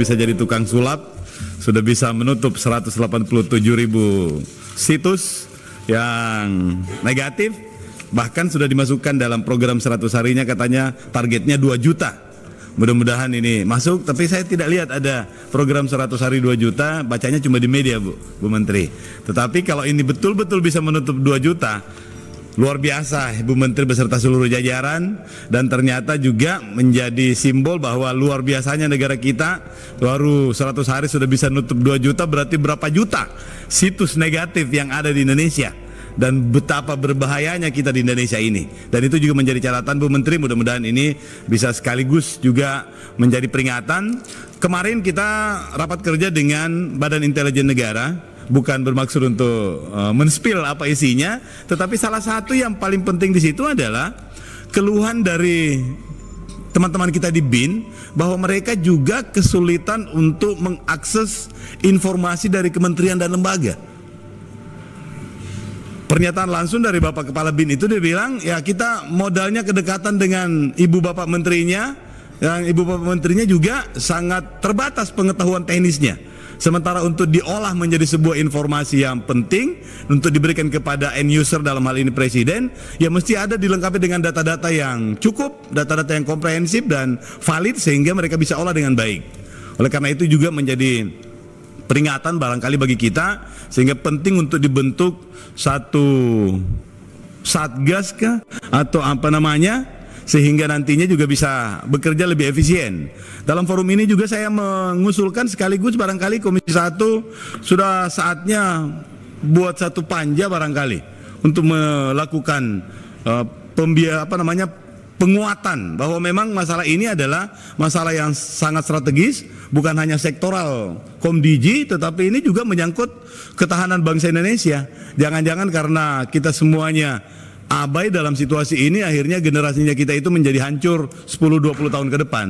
bisa jadi tukang sulap, sudah bisa menutup 187 ribu situs yang negatif, bahkan sudah dimasukkan dalam program 100 harinya katanya targetnya 2 juta mudah-mudahan ini masuk tapi saya tidak lihat ada program 100 hari 2 juta bacanya cuma di media Bu Bu Menteri tetapi kalau ini betul-betul bisa menutup 2 juta luar biasa Ibu Menteri beserta seluruh jajaran dan ternyata juga menjadi simbol bahwa luar biasanya negara kita baru 100 hari sudah bisa nutup 2 juta berarti berapa juta situs negatif yang ada di Indonesia dan betapa berbahayanya kita di Indonesia ini. Dan itu juga menjadi catatan Bu Menteri, mudah-mudahan ini bisa sekaligus juga menjadi peringatan. Kemarin kita rapat kerja dengan Badan Intelijen Negara bukan bermaksud untuk uh, eh, menspil apa isinya, tetapi salah satu yang paling penting di situ adalah keluhan dari teman-teman kita di BIN bahwa mereka juga kesulitan untuk mengakses informasi dari kementerian dan lembaga. Pernyataan langsung dari Bapak Kepala BIN itu dia bilang, ya kita modalnya kedekatan dengan Ibu Bapak Menterinya, yang Ibu Bapak Menterinya juga sangat terbatas pengetahuan teknisnya Sementara untuk diolah menjadi sebuah informasi yang penting untuk diberikan kepada end user dalam hal ini presiden, ya mesti ada dilengkapi dengan data-data yang cukup, data-data yang komprehensif dan valid sehingga mereka bisa olah dengan baik. Oleh karena itu juga menjadi peringatan barangkali bagi kita sehingga penting untuk dibentuk satu satgas kah atau apa namanya sehingga nantinya juga bisa bekerja lebih efisien. Dalam forum ini juga saya mengusulkan sekaligus barangkali Komisi 1 sudah saatnya buat satu panja barangkali untuk melakukan uh, pembia apa namanya penguatan bahwa memang masalah ini adalah masalah yang sangat strategis bukan hanya sektoral komdiji tetapi ini juga menyangkut ketahanan bangsa Indonesia jangan-jangan karena kita semuanya abai dalam situasi ini akhirnya generasinya kita itu menjadi hancur 10-20 tahun ke depan.